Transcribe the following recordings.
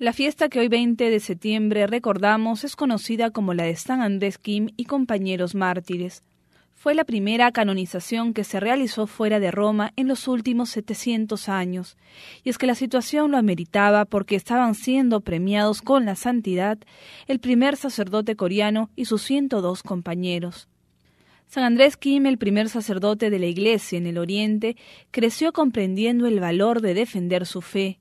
La fiesta que hoy 20 de septiembre recordamos es conocida como la de San Andrés Kim y compañeros mártires. Fue la primera canonización que se realizó fuera de Roma en los últimos 700 años, y es que la situación lo ameritaba porque estaban siendo premiados con la santidad el primer sacerdote coreano y sus 102 compañeros. San Andrés Kim, el primer sacerdote de la Iglesia en el Oriente, creció comprendiendo el valor de defender su fe,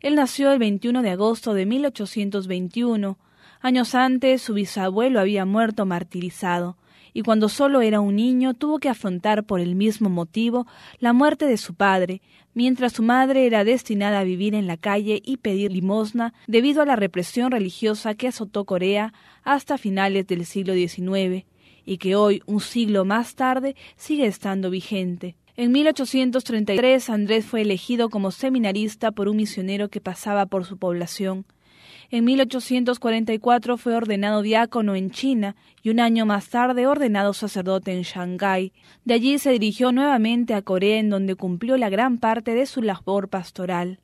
él nació el 21 de agosto de 1821. Años antes su bisabuelo había muerto martirizado, y cuando solo era un niño tuvo que afrontar por el mismo motivo la muerte de su padre, mientras su madre era destinada a vivir en la calle y pedir limosna debido a la represión religiosa que azotó Corea hasta finales del siglo XIX y que hoy, un siglo más tarde, sigue estando vigente. En 1833 Andrés fue elegido como seminarista por un misionero que pasaba por su población. En 1844 fue ordenado diácono en China y un año más tarde ordenado sacerdote en Shanghái. De allí se dirigió nuevamente a Corea en donde cumplió la gran parte de su labor pastoral.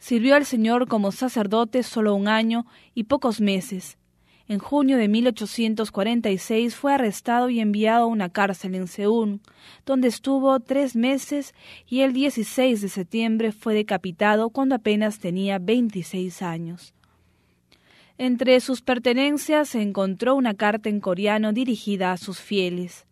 Sirvió al Señor como sacerdote solo un año y pocos meses. En junio de 1846 fue arrestado y enviado a una cárcel en Seúl, donde estuvo tres meses y el 16 de septiembre fue decapitado cuando apenas tenía 26 años. Entre sus pertenencias se encontró una carta en coreano dirigida a sus fieles.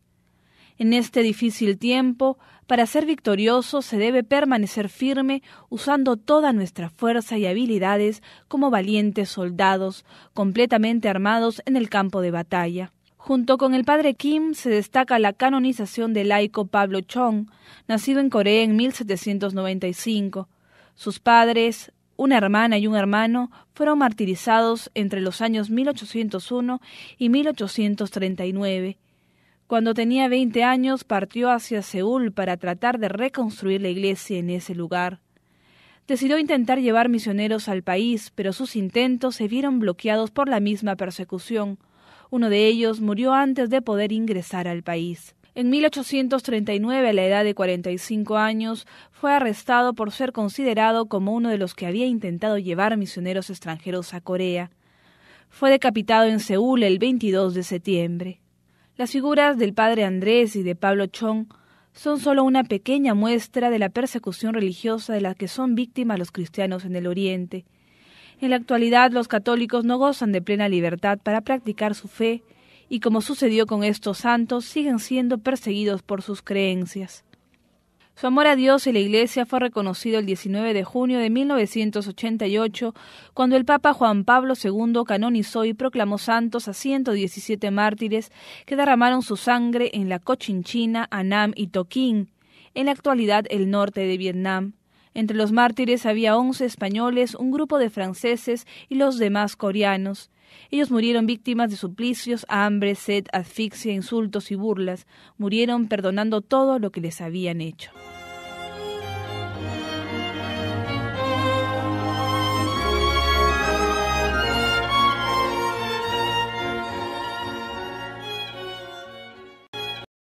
En este difícil tiempo, para ser victorioso se debe permanecer firme usando toda nuestra fuerza y habilidades como valientes soldados, completamente armados en el campo de batalla. Junto con el padre Kim se destaca la canonización del laico Pablo Chong, nacido en Corea en 1795. Sus padres, una hermana y un hermano, fueron martirizados entre los años 1801 y 1839 cuando tenía 20 años partió hacia Seúl para tratar de reconstruir la iglesia en ese lugar. Decidió intentar llevar misioneros al país, pero sus intentos se vieron bloqueados por la misma persecución. Uno de ellos murió antes de poder ingresar al país. En 1839, a la edad de 45 años, fue arrestado por ser considerado como uno de los que había intentado llevar misioneros extranjeros a Corea. Fue decapitado en Seúl el 22 de septiembre. Las figuras del padre Andrés y de Pablo Chong son solo una pequeña muestra de la persecución religiosa de la que son víctimas los cristianos en el Oriente. En la actualidad los católicos no gozan de plena libertad para practicar su fe y como sucedió con estos santos siguen siendo perseguidos por sus creencias. Su amor a Dios y la Iglesia fue reconocido el 19 de junio de 1988, cuando el Papa Juan Pablo II canonizó y proclamó santos a 117 mártires que derramaron su sangre en la Cochinchina, Anam y Toquín, en la actualidad el norte de Vietnam. Entre los mártires había 11 españoles, un grupo de franceses y los demás coreanos. Ellos murieron víctimas de suplicios, hambre, sed, asfixia, insultos y burlas. Murieron perdonando todo lo que les habían hecho.